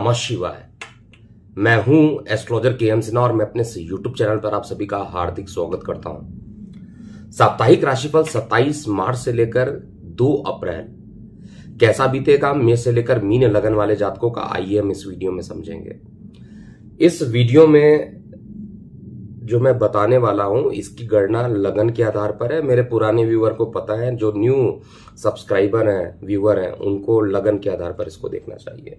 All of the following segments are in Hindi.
नमः शिवाय मैं हूं एस्ट्रोलॉजर के एम सिन्हा और मैं अपने यूट्यूब चैनल पर आप सभी का हार्दिक स्वागत करता हूं साप्ताहिक राशिफल 27 मार्च से लेकर 2 अप्रैल कैसा बीतेगा मे से लेकर मीन लगन वाले जातकों का आइए हम इस वीडियो में समझेंगे इस वीडियो में जो मैं बताने वाला हूं इसकी गणना लगन के आधार पर है मेरे पुराने व्यूअर को पता है जो न्यू सब्सक्राइबर हैं व्यूअर हैं उनको लगन के आधार पर इसको देखना चाहिए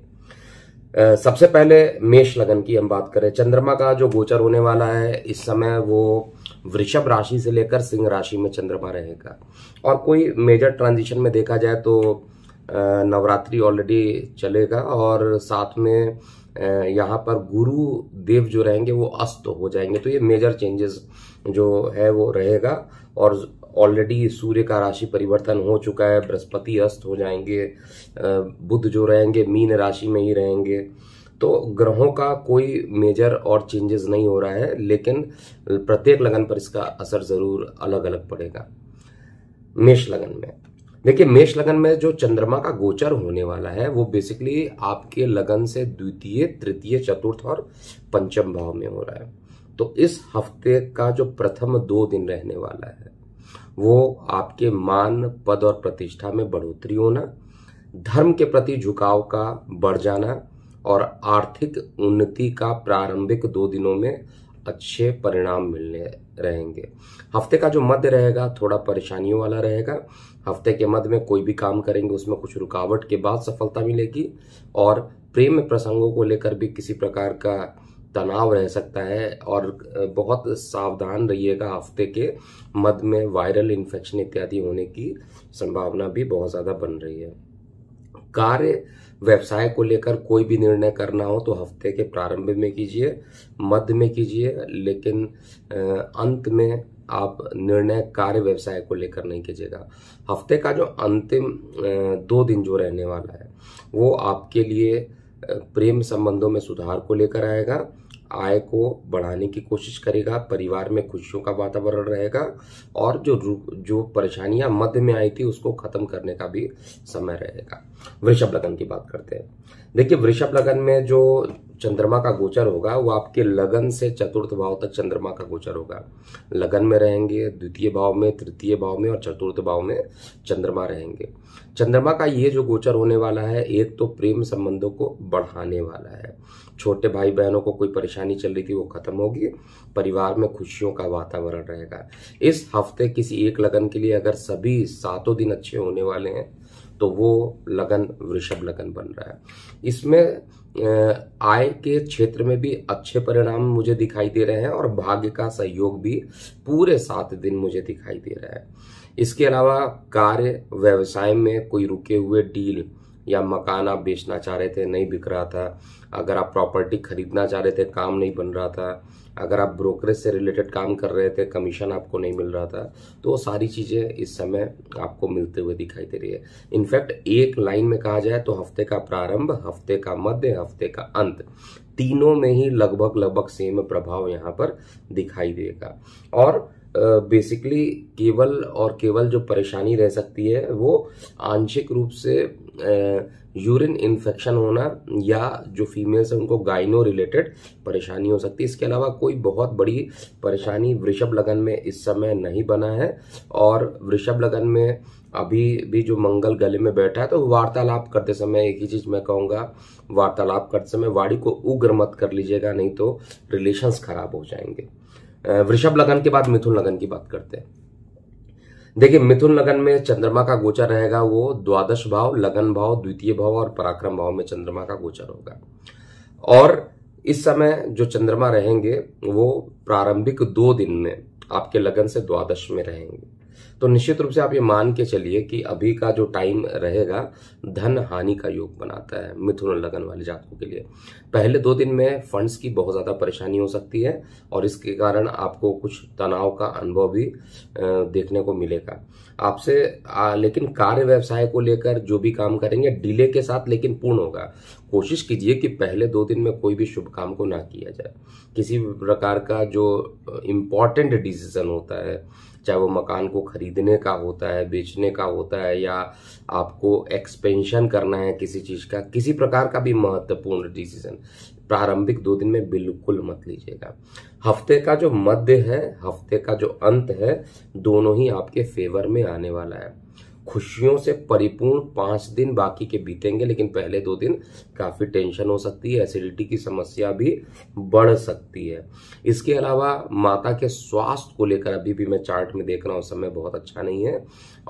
सबसे पहले मेष लगन की हम बात करें चंद्रमा का जो गोचर होने वाला है इस समय वो वृषभ राशि से लेकर सिंह राशि में चंद्रमा रहेगा और कोई मेजर ट्रांजिशन में देखा जाए तो नवरात्रि ऑलरेडी चलेगा और साथ में यहाँ पर गुरु देव जो रहेंगे वो अस्त हो जाएंगे तो ये मेजर चेंजेस जो है वो रहेगा और ऑलरेडी सूर्य का राशि परिवर्तन हो चुका है बृहस्पति अस्त हो जाएंगे बुध जो रहेंगे मीन राशि में ही रहेंगे तो ग्रहों का कोई मेजर और चेंजेस नहीं हो रहा है लेकिन प्रत्येक लगन पर इसका असर ज़रूर अलग अलग पड़ेगा मेष लगन में देखिए मेष लगन में जो चंद्रमा का गोचर होने वाला है वो बेसिकली आपके लगन से द्वितीय तृतीय चतुर्थ और पंचम भाव में हो रहा है तो इस हफ्ते का जो प्रथम दो दिन रहने वाला है वो आपके मान पद और प्रतिष्ठा में बढ़ोतरी होना धर्म के प्रति झुकाव का बढ़ जाना और आर्थिक उन्नति का प्रारंभिक दो दिनों में अच्छे परिणाम मिलने रहेंगे हफ्ते का जो मध्य रहेगा थोड़ा परेशानियों वाला रहेगा हफ्ते के मध्य में कोई भी काम करेंगे उसमें कुछ रुकावट के बाद सफलता मिलेगी और प्रेम प्रसंगों को लेकर भी किसी प्रकार का तनाव रह सकता है और बहुत सावधान रहिएगा हफ्ते के मध्य में वायरल इन्फेक्शन इत्यादि होने की संभावना भी बहुत ज़्यादा बन रही है कार्य व्यवसाय को लेकर कोई भी निर्णय करना हो तो हफ्ते के प्रारंभ में कीजिए मध्य में कीजिए लेकिन अंत में आप निर्णय कार्य व्यवसाय को लेकर नहीं कीजिएगा हफ्ते का जो अंतिम दो दिन जो रहने वाला है वो आपके लिए प्रेम संबंधों में सुधार को लेकर आएगा आय को बढ़ाने की कोशिश करेगा परिवार में खुशियों का वातावरण रहेगा और जो जो परेशानियां मध्य में आई थी उसको खत्म करने का भी समय रहेगा वृषभ लगन की बात करते हैं देखिए वृषभ लगन में जो चंद्रमा का गोचर होगा वो आपके लगन से चतुर्थ भाव तक चंद्रमा का गोचर होगा लगन में रहेंगे द्वितीय भाव में तृतीय भाव में और चतुर्थ भाव में चंद्रमा रहेंगे चंद्रमा का ये जो गोचर होने वाला है एक तो प्रेम संबंधों को बढ़ाने वाला है छोटे भाई बहनों को कोई परेशानी चल रही थी वो खत्म होगी परिवार में खुशियों का वातावरण रहेगा इस हफ्ते किसी एक लगन के लिए अगर सभी सातों दिन अच्छे होने वाले हैं तो वो लगन वृषभ लगन बन रहा है इसमें आय के क्षेत्र में भी अच्छे परिणाम मुझे दिखाई दे रहे हैं और भाग्य का सहयोग भी पूरे सात दिन मुझे दिखाई दे रहा है इसके अलावा कार्य व्यवसाय में कोई रुके हुए डील या मकान आप बेचना चाह रहे थे नहीं बिक रहा था अगर आप प्रॉपर्टी खरीदना चाह रहे थे काम नहीं बन रहा था अगर आप ब्रोकरेज से रिलेटेड काम कर रहे थे कमीशन आपको नहीं मिल रहा था तो वो सारी चीज़ें इस समय आपको मिलते हुए दिखाई दे रही है इनफैक्ट एक लाइन में कहा जाए तो हफ्ते का प्रारंभ हफ्ते का मध्य हफ्ते का अंत तीनों में ही लगभग लगभग सेम प्रभाव यहाँ पर दिखाई देगा और बेसिकली केवल और केवल जो परेशानी रह सकती है वो आंशिक रूप से यूरिन इन्फेक्शन होना या जो फीमेल्स हैं उनको गाइनो रिलेटेड परेशानी हो सकती है इसके अलावा कोई बहुत बड़ी परेशानी वृषभ लगन में इस समय नहीं बना है और वृषभ लगन में अभी भी जो मंगल गले में बैठा है तो वार्तालाप करते समय एक ही चीज मैं कहूँगा वार्तालाप करते समय वाड़ी को उग्र मत कर लीजिएगा नहीं तो रिलेशंस खराब हो जाएंगे वृषभ लगन के बाद मिथुन लगन की बात करते हैं देखिए मिथुन लगन में चंद्रमा का गोचर रहेगा वो द्वादश भाव लगन भाव द्वितीय भाव और पराक्रम भाव में चंद्रमा का गोचर होगा और इस समय जो चंद्रमा रहेंगे वो प्रारंभिक दो दिन में आपके लगन से द्वादश में रहेंगे तो निश्चित रूप से आप ये मान के चलिए कि अभी का जो टाइम रहेगा धन हानि का योग बनाता है मिथुन लगन वाले जातकों के लिए पहले दो दिन में फंड्स की बहुत ज़्यादा परेशानी हो सकती है और इसके कारण आपको कुछ तनाव का अनुभव भी देखने को मिलेगा आपसे लेकिन कार्य व्यवसाय को लेकर जो भी काम करेंगे डिले के साथ लेकिन पूर्ण होगा कोशिश कीजिए कि पहले दो दिन में कोई भी शुभ काम को ना किया जाए किसी भी प्रकार का जो इम्पोर्टेंट डिसीजन होता है चाहे वो मकान को खरीदने का होता है बेचने का होता है या आपको एक्सपेंशन करना है किसी चीज का किसी प्रकार का भी महत्वपूर्ण डिसीजन प्रारंभिक दो दिन में बिल्कुल मत लीजिएगा हफ्ते का जो मध्य है हफ्ते का जो अंत है दोनों ही आपके फेवर में आने वाला है खुशियों से परिपूर्ण पांच दिन बाकी के बीतेंगे लेकिन पहले दो दिन काफी टेंशन हो सकती है एसिडिटी की समस्या भी बढ़ सकती है इसके अलावा माता के स्वास्थ्य को लेकर अभी भी मैं चार्ट में देख रहा हूँ समय बहुत अच्छा नहीं है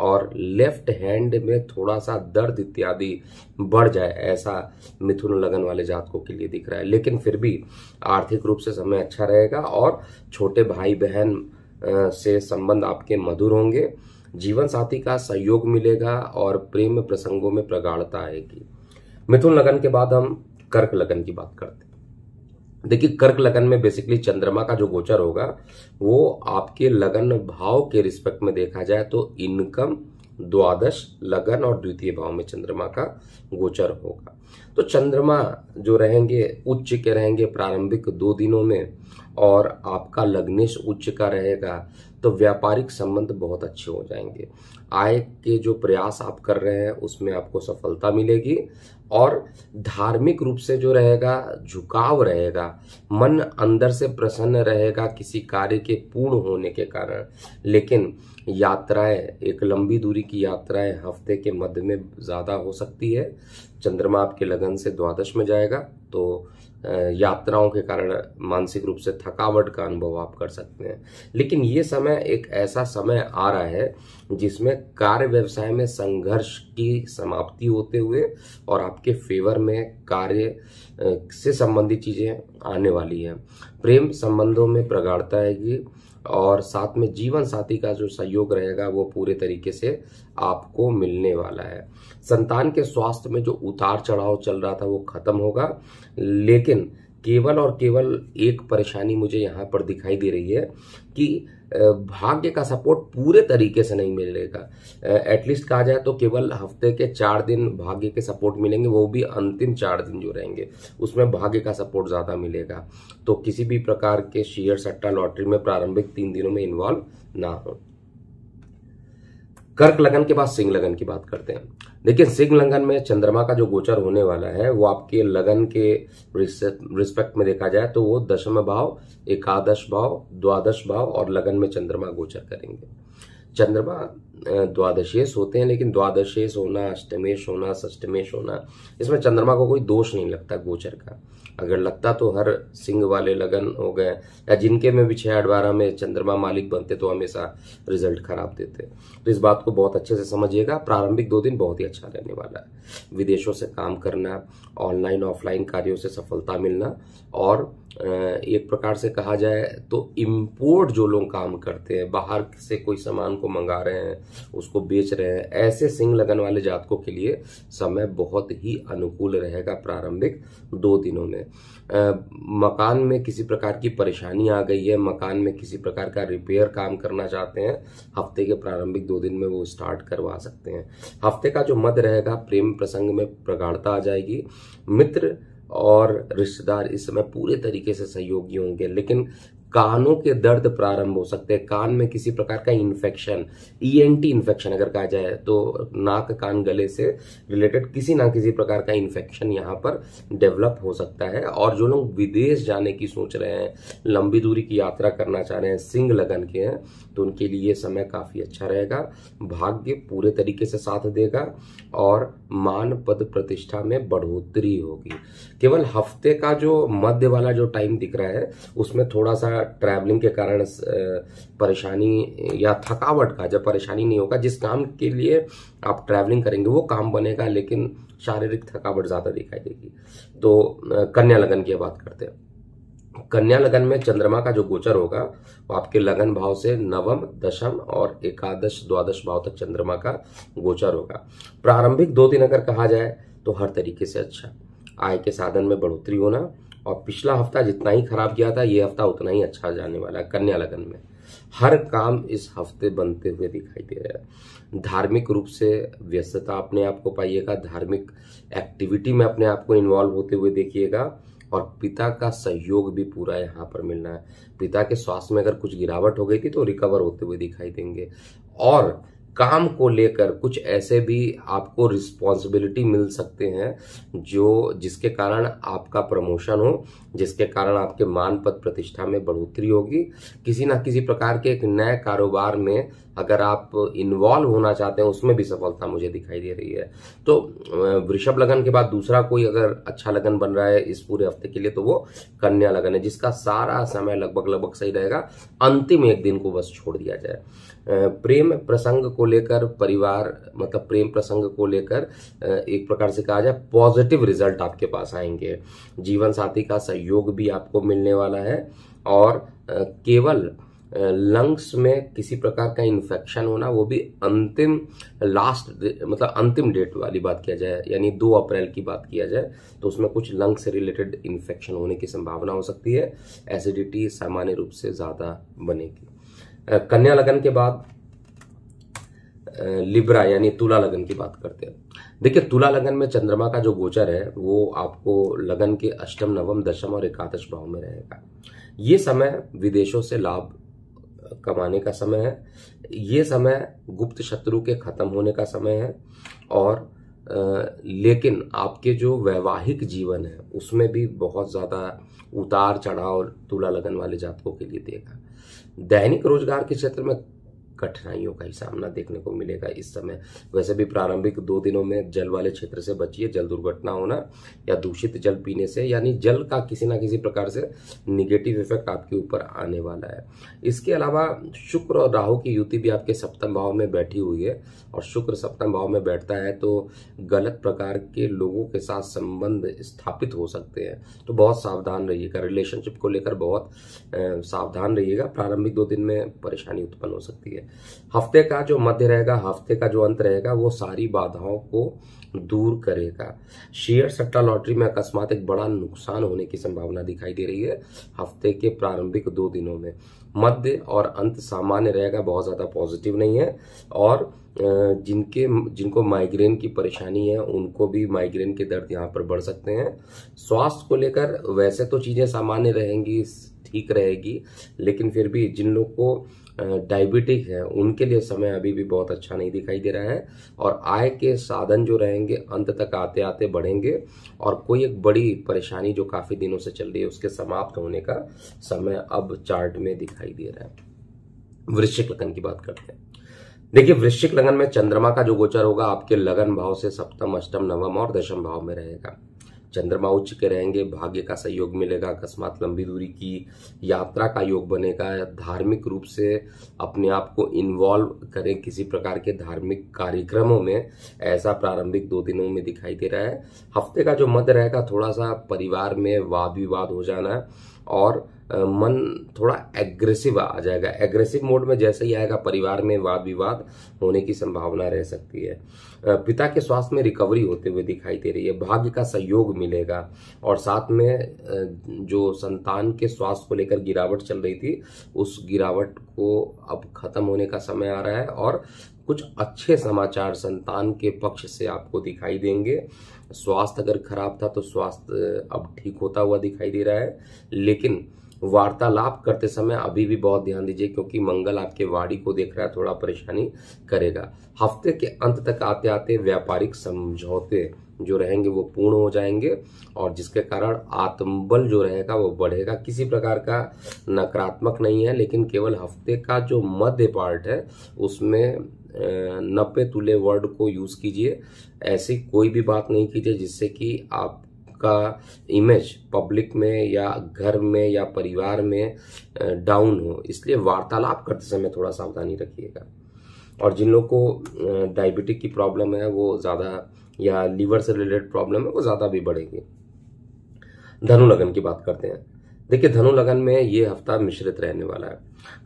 और लेफ्ट हैंड में थोड़ा सा दर्द इत्यादि बढ़ जाए ऐसा मिथुन लगन वाले जातकों के लिए दिख रहा है लेकिन फिर भी आर्थिक रूप से समय अच्छा रहेगा और छोटे भाई बहन से संबंध आपके मधुर होंगे जीवन साथी का सहयोग मिलेगा और प्रेम प्रसंगों में प्रगाढ़ता आएगी मिथुन लगन के बाद हम कर्क लगन की बात करते हैं देखिए कर्क लगन में बेसिकली चंद्रमा का जो गोचर होगा वो आपके लगन भाव के रिस्पेक्ट में देखा जाए तो इनकम द्वादश लगन और द्वितीय भाव में चंद्रमा का गोचर होगा तो चंद्रमा जो रहेंगे उच्च के रहेंगे प्रारंभिक दो दिनों में और आपका लग्नेश उच्च का रहेगा तो व्यापारिक संबंध बहुत अच्छे हो जाएंगे आय के जो प्रयास आप कर रहे हैं उसमें आपको सफलता मिलेगी और धार्मिक रूप से जो रहेगा झुकाव रहेगा मन अंदर से प्रसन्न रहेगा किसी कार्य के पूर्ण होने के कारण लेकिन यात्राएं एक लंबी दूरी की यात्राएं हफ्ते के मध्य में ज़्यादा हो सकती है चंद्रमा आपके लगन से द्वादश में जाएगा तो यात्राओं के कारण मानसिक रूप से थकावट का अनुभव आप कर सकते हैं लेकिन ये समय एक ऐसा समय आ रहा है जिसमें कार्य व्यवसाय में संघर्ष की समाप्ति होते हुए और आपके फेवर में कार्य से संबंधित चीजें आने वाली हैं प्रेम संबंधों में प्रगाढ़ता आएगी और साथ में जीवन साथी का जो सहयोग रहेगा वो पूरे तरीके से आपको मिलने वाला है संतान के स्वास्थ्य में जो उतार चढ़ाव चल रहा था वो खत्म होगा लेकिन केवल और केवल एक परेशानी मुझे यहाँ पर दिखाई दे रही है कि भाग्य का सपोर्ट पूरे तरीके से नहीं मिलेगा एटलीस्ट कहा जाए तो केवल हफ्ते के चार दिन भाग्य के सपोर्ट मिलेंगे वो भी अंतिम चार दिन जो रहेंगे उसमें भाग्य का सपोर्ट ज़्यादा मिलेगा तो किसी भी प्रकार के शेयर सट्टा लॉटरी में प्रारंभिक तीन दिनों में इन्वॉल्व ना हो कर्क लगन के बाद सिंह लगन की बात करते हैं देखिए सिंह लगन में चंद्रमा का जो गोचर होने वाला है वो आपके लगन के रिस्पेक्ट में देखा जाए तो वो दशम भाव एकादश भाव द्वादश भाव और लगन में चंद्रमा गोचर करेंगे चंद्रमा द्वादशेश होते हैं लेकिन द्वादशेश होना अष्टमेश होना सष्टमेश होना इसमें चंद्रमा को कोई दोष नहीं लगता गोचर का अगर लगता तो हर सिंह वाले लगन हो गए या जिनके में भी छह आठ बारह में चंद्रमा मालिक बनते तो हमेशा रिजल्ट खराब देते तो इस बात को बहुत अच्छे से समझिएगा प्रारंभिक दो दिन बहुत ही अच्छा रहने वाला है विदेशों से काम करना ऑनलाइन ऑफलाइन कार्यों से सफलता मिलना और एक प्रकार से कहा जाए तो इम्पोर्ट जो लोग काम करते हैं बाहर से कोई सामान को मंगा रहे हैं उसको बेच रहे हैं ऐसे सिंह लगन वाले जातकों के लिए समय बहुत ही अनुकूल रहेगा प्रारंभिक दो दिनों में मकान में किसी प्रकार की परेशानी आ गई है मकान में किसी प्रकार का रिपेयर काम करना चाहते हैं हफ्ते के प्रारंभिक दो दिन में वो स्टार्ट करवा सकते हैं हफ्ते का जो मध्य रहेगा प्रेम प्रसंग में प्रगाढ़ता आ जाएगी मित्र और रिश्तेदार इस समय पूरे तरीके से सहयोगी होंगे लेकिन कानों के दर्द प्रारंभ हो सकते हैं कान में किसी प्रकार का इन्फेक्शन ईएनटी इन्फेक्शन अगर कहा जाए तो नाक कान गले से रिलेटेड किसी ना किसी प्रकार का इन्फेक्शन यहाँ पर डेवलप हो सकता है और जो लोग विदेश जाने की सोच रहे हैं लंबी दूरी की यात्रा करना चाह रहे हैं सिंह लगन के हैं तो उनके लिए ये समय काफी अच्छा रहेगा भाग्य पूरे तरीके से साथ देगा और मान पद प्रतिष्ठा में बढ़ोतरी होगी केवल हफ्ते का जो मध्य वाला जो टाइम दिख रहा है उसमें थोड़ा सा ट्रैवलिंग के कारण परेशानी या थकावट का जब परेशानी नहीं होगा जिस काम के लिए आप ट्रैवलिंग करेंगे वो काम बनेगा लेकिन शारीरिक थकावट ज्यादा दिखाई देगी तो कन्या लगन की बात करते हैं कन्या लगन में चंद्रमा का जो गोचर होगा वो आपके लगन भाव से नवम दशम और एकादश द्वादश भाव तक चंद्रमा का गोचर होगा प्रारंभिक दो दिन अगर कहा जाए तो हर तरीके से अच्छा आय के साधन में बढ़ोतरी होना और पिछला हफ्ता जितना ही खराब गया था ये हफ्ता उतना ही अच्छा जाने वाला है कन्या लगन में हर काम इस हफ्ते बनते हुए दिखाई दे रहा है धार्मिक रूप से व्यस्तता अपने आप को पाइएगा धार्मिक एक्टिविटी में अपने आप को इन्वॉल्व होते हुए देखिएगा और पिता का सहयोग भी पूरा यहाँ पर मिलना है पिता के स्वास्थ्य में अगर कुछ गिरावट हो गई थी तो रिकवर होते हुए दिखाई देंगे और काम को लेकर कुछ ऐसे भी आपको रिस्पॉन्सिबिलिटी मिल सकते हैं जो जिसके कारण आपका प्रमोशन हो जिसके कारण आपके मान पद प्रतिष्ठा में बढ़ोतरी होगी किसी ना किसी प्रकार के एक नए कारोबार में अगर आप इन्वॉल्व होना चाहते हैं उसमें भी सफलता मुझे दिखाई दे रही है तो वृषभ लगन के बाद दूसरा कोई अगर अच्छा लगन बन रहा है इस पूरे हफ्ते के लिए तो वो कन्या लगन है जिसका सारा समय लगभग लगभग सही रहेगा अंतिम एक दिन को बस छोड़ दिया जाए प्रेम प्रसंग को लेकर परिवार मतलब प्रेम प्रसंग को लेकर एक प्रकार से कहा जाए पॉजिटिव रिजल्ट आपके पास आएंगे जीवन साथी का सहयोग भी आपको मिलने वाला है और केवल लंग्स में किसी प्रकार का इन्फेक्शन होना वो भी अंतिम लास्ट मतलब अंतिम डेट वाली बात किया जाए यानी दो अप्रैल की बात किया जाए तो उसमें कुछ लंग से रिलेटेड इन्फेक्शन होने की संभावना हो सकती है एसिडिटी सामान्य रूप से ज़्यादा बनेगी कन्या लगन के बाद लिब्रा यानी तुला लगन की बात करते हैं देखिए तुला लगन में चंद्रमा का जो गोचर है वो आपको लगन के अष्टम नवम दशम और एकादश भाव में रहेगा ये समय विदेशों से लाभ कमाने का समय है ये समय गुप्त शत्रु के खत्म होने का समय है और लेकिन आपके जो वैवाहिक जीवन है उसमें भी बहुत ज़्यादा उतार चढ़ाव तुला लगन वाले जातकों के लिए देगा दैनिक रोजगार के क्षेत्र में कठिनाइयों का ही सामना देखने को मिलेगा इस समय वैसे भी प्रारंभिक दो दिनों में जल वाले क्षेत्र से बचिए जल दुर्घटना होना या दूषित जल पीने से यानी जल का किसी ना किसी प्रकार से निगेटिव इफेक्ट आपके ऊपर आने वाला है इसके अलावा शुक्र और राहु की युति भी आपके सप्तम भाव में बैठी हुई है और शुक्र सप्तम भाव में बैठता है तो गलत प्रकार के लोगों के साथ संबंध स्थापित हो सकते हैं तो बहुत सावधान रहिएगा रिलेशनशिप को लेकर बहुत सावधान रहिएगा प्रारंभिक दो दिन में परेशानी उत्पन्न हो सकती है हफ्ते का जो मध्य रहेगा हफ्ते का जो अंत रहेगा वो सारी बाधाओं को दूर करेगा शेयर सट्टा लॉटरी में अकस्मात एक बड़ा नुकसान होने की संभावना दिखाई दे रही है हफ्ते के प्रारंभिक दो दिनों में मध्य और अंत सामान्य रहेगा बहुत ज़्यादा पॉजिटिव नहीं है और जिनके जिनको माइग्रेन की परेशानी है उनको भी माइग्रेन के दर्द यहाँ पर बढ़ सकते हैं स्वास्थ्य को लेकर वैसे तो चीज़ें सामान्य रहेंगी ठीक रहेगी लेकिन फिर भी जिन लोग को डायबिटिक हैं उनके लिए समय अभी भी बहुत अच्छा नहीं दिखाई दे रहा है और आय के साधन जो रहेंगे अंत तक आते आते बढ़ेंगे और कोई एक बड़ी परेशानी जो काफ़ी दिनों से चल रही है उसके समाप्त होने का समय अब चार्ट में दिखाई दे रहा है वृश्चिक लगन की बात करते हैं देखिए वृश्चिक लगन में चंद्रमा का जो गोचर होगा आपके लगन भाव से सप्तम अष्टम नवम और दशम भाव में रहेगा चंद्रमा उच्च के रहेंगे भाग्य का सहयोग मिलेगा अकस्मात लंबी दूरी की यात्रा का योग बनेगा धार्मिक रूप से अपने आप को इन्वॉल्व करें किसी प्रकार के धार्मिक कार्यक्रमों में ऐसा प्रारंभिक दो दिनों में दिखाई दे रहा है हफ्ते का जो मध्य रहेगा थोड़ा सा परिवार में वाद विवाद हो जाना और मन थोड़ा एग्रेसिव आ जाएगा एग्रेसिव मोड में जैसे ही आएगा परिवार में वाद विवाद होने की संभावना रह सकती है पिता के स्वास्थ्य में रिकवरी होते हुए दिखाई दे रही है भाग्य का सहयोग मिलेगा और साथ में जो संतान के स्वास्थ्य को लेकर गिरावट चल रही थी उस गिरावट को अब खत्म होने का समय आ रहा है और कुछ अच्छे समाचार संतान के पक्ष से आपको दिखाई देंगे स्वास्थ्य अगर खराब था तो स्वास्थ्य अब ठीक होता हुआ दिखाई दे रहा है लेकिन वार्तालाप करते समय अभी भी बहुत ध्यान दीजिए क्योंकि मंगल आपके वाड़ी को देख रहा है थोड़ा परेशानी करेगा हफ्ते के अंत तक आते आते व्यापारिक समझौते जो रहेंगे वो पूर्ण हो जाएंगे और जिसके कारण आत्मबल जो रहेगा वो बढ़ेगा किसी प्रकार का नकारात्मक नहीं है लेकिन केवल हफ्ते का जो मध्य पार्ट है उसमें नपे तुले वर्ड को यूज कीजिए ऐसी कोई भी बात नहीं कीजिए जिससे कि आप आपका इमेज पब्लिक में या घर में या परिवार में डाउन हो इसलिए वार्तालाप करते समय थोड़ा सावधानी रखिएगा और जिन लोग को डायबिटिक की प्रॉब्लम है वो ज़्यादा या लीवर से रिलेटेड प्रॉब्लम है वो ज़्यादा भी बढ़ेगी धनु लगन की बात करते हैं देखिए धनु लगन में ये हफ्ता मिश्रित रहने वाला है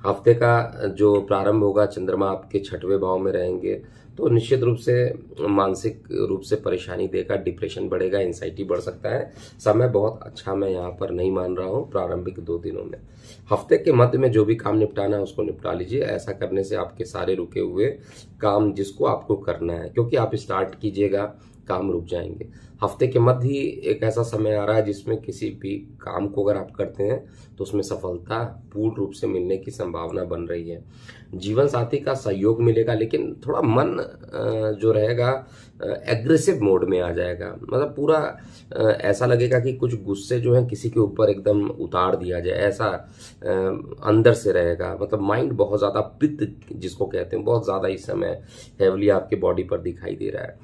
हफ्ते का जो प्रारंभ होगा चंद्रमा आपके छठवें भाव में रहेंगे तो निश्चित रूप से मानसिक रूप से परेशानी देगा डिप्रेशन बढ़ेगा एनजाइटी बढ़ सकता है समय बहुत अच्छा मैं यहाँ पर नहीं मान रहा हूँ प्रारंभिक दो दिनों में हफ्ते के मध्य में जो भी काम निपटाना है उसको निपटा लीजिए ऐसा करने से आपके सारे रुके हुए काम जिसको आपको करना है क्योंकि आप स्टार्ट कीजिएगा काम रुक जाएंगे हफ्ते के मध्य ही एक ऐसा समय आ रहा है जिसमें किसी भी काम को अगर आप करते हैं तो उसमें सफलता पूर्ण रूप से मिलने की संभावना बन रही है जीवन साथी का सहयोग मिलेगा लेकिन थोड़ा मन जो रहेगा एग्रेसिव मोड में आ जाएगा मतलब पूरा ऐसा लगेगा कि कुछ गुस्से जो है किसी के ऊपर एकदम उतार दिया जाए ऐसा अंदर से रहेगा मतलब माइंड बहुत ज़्यादा पित्त जिसको कहते हैं बहुत ज़्यादा इस समय हैवली आपके बॉडी पर दिखाई दे रहा है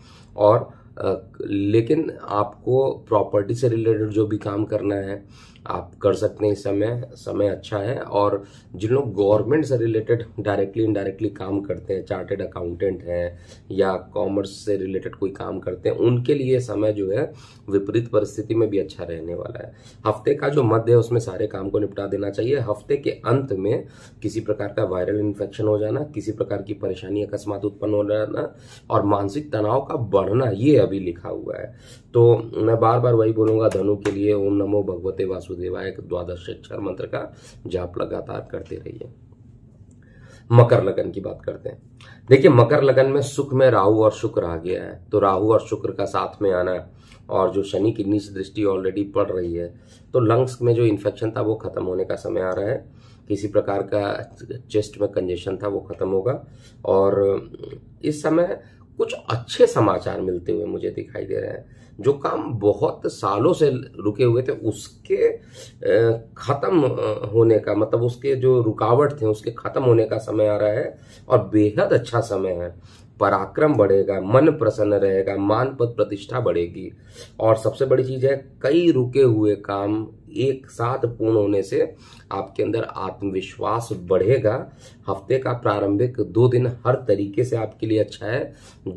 और लेकिन आपको प्रॉपर्टी से रिलेटेड जो भी काम करना है आप कर सकते हैं इस समय समय अच्छा है और जिन लोग गवर्नमेंट से रिलेटेड डायरेक्टली इनडायरेक्टली काम करते हैं चार्टेड अकाउंटेंट हैं या कॉमर्स से रिलेटेड कोई काम करते हैं उनके लिए समय जो है विपरीत परिस्थिति में भी अच्छा रहने वाला है हफ्ते का जो मध्य है उसमें सारे काम को निपटा देना चाहिए हफ्ते के अंत में किसी प्रकार का वायरल इन्फेक्शन हो जाना किसी प्रकार की परेशानी अकस्मात उत्पन्न हो जाना और मानसिक तनाव का बढ़ना ये अभी लिखा हुआ है तो मैं बार बार वही बोलूंगा धनु के लिए ओम नमो भगवते वासु वासुदेवाय द्वादश अक्षर मंत्र का जाप लगातार करते रहिए मकर लगन की बात करते हैं देखिए मकर लगन में सुख में राहु और शुक्र आ गया है तो राहु और शुक्र का साथ में आना और जो शनि की नीच दृष्टि ऑलरेडी पड़ रही है तो लंग्स में जो इन्फेक्शन था वो खत्म होने का समय आ रहा है किसी प्रकार का चेस्ट में कंजेशन था वो खत्म होगा और इस समय कुछ अच्छे समाचार मिलते हुए मुझे दिखाई दे रहे हैं जो काम बहुत सालों से रुके हुए थे उसके ख़त्म होने का मतलब उसके जो रुकावट थे उसके ख़त्म होने का समय आ रहा है और बेहद अच्छा समय है पराक्रम बढ़ेगा मन प्रसन्न रहेगा मान पद प्रतिष्ठा बढ़ेगी और सबसे बड़ी चीज़ है कई रुके हुए काम एक साथ पूर्ण होने से आपके अंदर आत्मविश्वास बढ़ेगा हफ्ते का प्रारंभिक दो दिन हर तरीके से आपके लिए अच्छा है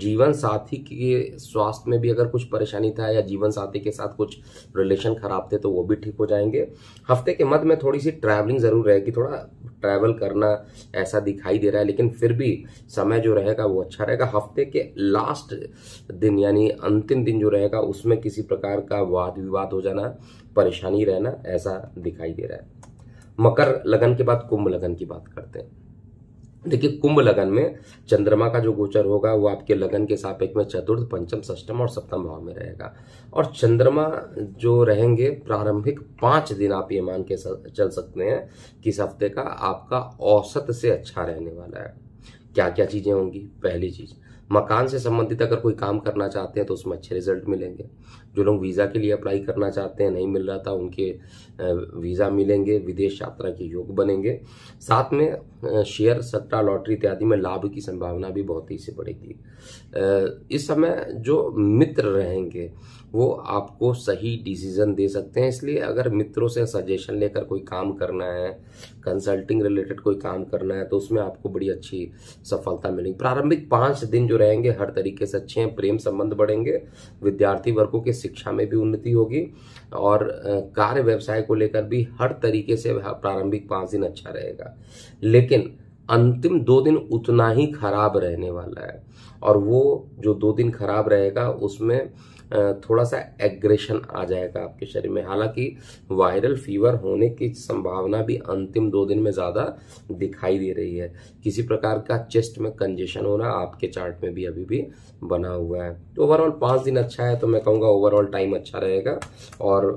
जीवन साथी के स्वास्थ्य में भी अगर कुछ परेशानी था या जीवन साथी के साथ कुछ रिलेशन खराब थे तो वो भी ठीक हो जाएंगे हफ्ते के मध्य में थोड़ी सी ट्रैवलिंग जरूर रहेगी थोड़ा ट्रैवल करना ऐसा दिखाई दे रहा है लेकिन फिर भी समय जो रहेगा वो अच्छा रहेगा हफ्ते के लास्ट दिन यानी अंतिम दिन जो रहेगा उसमें किसी प्रकार का वाद विवाद हो जाना परेशानी रहना ऐसा दिखाई दे रहा है मकर लगन के बाद कुंभ लगन की बात करते हैं देखिए कुंभ लगन में चंद्रमा का जो गोचर होगा वो आपके लगन के सापेक्ष में चतुर्थ पंचम सष्टम और सप्तम भाव में रहेगा और चंद्रमा जो रहेंगे प्रारंभिक पांच दिन आप ये मान के चल सकते हैं कि इस हफ्ते का आपका औसत से अच्छा रहने वाला है क्या क्या चीजें होंगी पहली चीज मकान से संबंधित अगर कोई काम करना चाहते हैं तो उसमें अच्छे रिजल्ट मिलेंगे जो लोग वीज़ा के लिए अप्लाई करना चाहते हैं नहीं मिल रहा था उनके वीज़ा मिलेंगे विदेश यात्रा के योग बनेंगे साथ में शेयर सट्टा लॉटरी इत्यादि में लाभ की संभावना भी बहुत ही से बढ़ेगी इस समय जो मित्र रहेंगे वो आपको सही डिसीजन दे सकते हैं इसलिए अगर मित्रों से सजेशन लेकर कोई काम करना है कंसल्टिंग रिलेटेड कोई काम करना है तो उसमें आपको बड़ी अच्छी सफलता मिलेगी प्रारंभिक पाँच दिन जो रहेंगे हर तरीके से अच्छे हैं प्रेम संबंध बढ़ेंगे विद्यार्थी वर्गों के शिक्षा में भी उन्नति होगी और कार्य व्यवसाय को लेकर भी हर तरीके से प्रारंभिक पांच दिन अच्छा रहेगा लेकिन अंतिम दो दिन उतना ही खराब रहने वाला है और वो जो दो दिन खराब रहेगा उसमें थोड़ा सा एग्रेशन आ जाएगा आपके शरीर में हालांकि वायरल फीवर होने की संभावना भी अंतिम दो दिन में ज़्यादा दिखाई दे रही है किसी प्रकार का चेस्ट में कंजेशन होना आपके चार्ट में भी अभी भी बना हुआ है ओवरऑल तो पाँच दिन अच्छा है तो मैं कहूँगा ओवरऑल टाइम अच्छा रहेगा और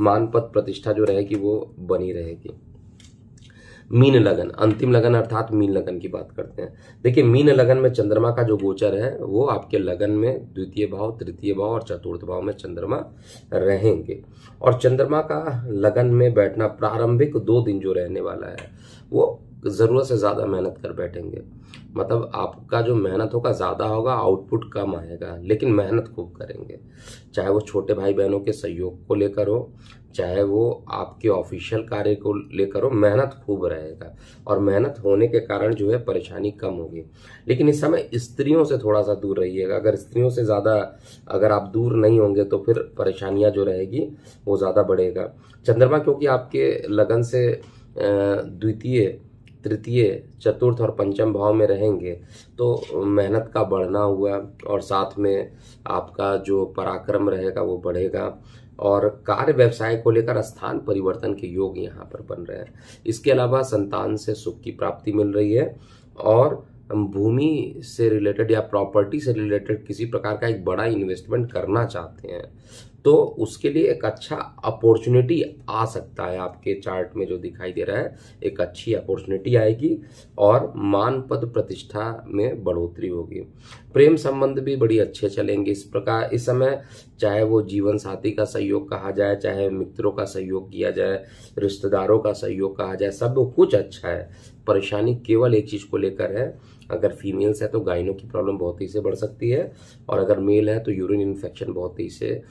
मानपत प्रतिष्ठा जो रहेगी वो बनी रहेगी मीन लगन अंतिम लगन अर्थात मीन लगन की बात करते हैं देखिए मीन लगन में चंद्रमा का जो गोचर है वो आपके लगन में द्वितीय भाव तृतीय भाव और चतुर्थ भाव में चंद्रमा रहेंगे और चंद्रमा का लगन में बैठना प्रारंभिक दो दिन जो रहने वाला है वो ज़रूरत से ज़्यादा मेहनत कर बैठेंगे मतलब आपका जो मेहनत होगा ज़्यादा होगा आउटपुट कम आएगा लेकिन मेहनत खूब करेंगे चाहे वो छोटे भाई बहनों के सहयोग को लेकर हो चाहे वो आपके ऑफिशियल कार्य को लेकर हो मेहनत खूब रहेगा और मेहनत होने के कारण जो है परेशानी कम होगी लेकिन इस समय स्त्रियों से थोड़ा सा दूर रहिएगा अगर स्त्रियों से ज़्यादा अगर आप दूर नहीं होंगे तो फिर परेशानियाँ जो रहेगी वो ज़्यादा बढ़ेगा चंद्रमा क्योंकि आपके लगन से द्वितीय तृतीय चतुर्थ और पंचम भाव में रहेंगे तो मेहनत का बढ़ना हुआ और साथ में आपका जो पराक्रम रहेगा वो बढ़ेगा और कार्य व्यवसाय को लेकर स्थान परिवर्तन के योग यहाँ पर बन रहे हैं इसके अलावा संतान से सुख की प्राप्ति मिल रही है और भूमि से रिलेटेड या प्रॉपर्टी से रिलेटेड किसी प्रकार का एक बड़ा इन्वेस्टमेंट करना चाहते हैं तो उसके लिए एक अच्छा अपॉर्चुनिटी आ सकता है आपके चार्ट में जो दिखाई दे रहा है एक अच्छी अपॉर्चुनिटी आएगी और मान पद प्रतिष्ठा में बढ़ोतरी होगी प्रेम संबंध भी बड़ी अच्छे चलेंगे इस प्रकार इस समय चाहे वो जीवन साथी का सहयोग कहा जाए चाहे मित्रों का सहयोग किया जाए रिश्तेदारों का सहयोग कहा जाए सब कुछ अच्छा है परेशानी केवल एक चीज को लेकर है अगर फीमेल्स है तो गायनों की प्रॉब्लम बहुत तेजी से बढ़ सकती है और अगर मेल है तो यूरिन इन्फेक्शन बहुत तेजी से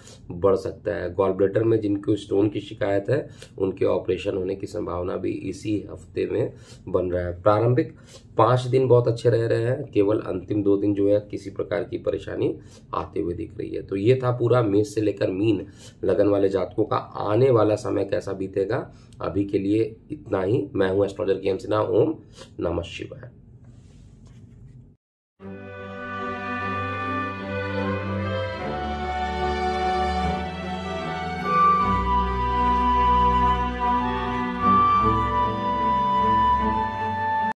बढ़ सकता है गॉल ब्लेडर में जिनको स्टोन की शिकायत है उनके ऑपरेशन होने की संभावना भी इसी हफ्ते में बन रहा है प्रारंभिक पाँच दिन बहुत अच्छे रह रहे हैं केवल अंतिम दो दिन जो है किसी प्रकार की परेशानी आते हुए दिख रही है तो ये था पूरा मेष से लेकर मीन लगन वाले जातकों का आने वाला समय कैसा बीतेगा अभी के लिए इतना ही मैं हूँ एस्ट्रोलॉजर एम सिन्हा ओम नमः शिवाय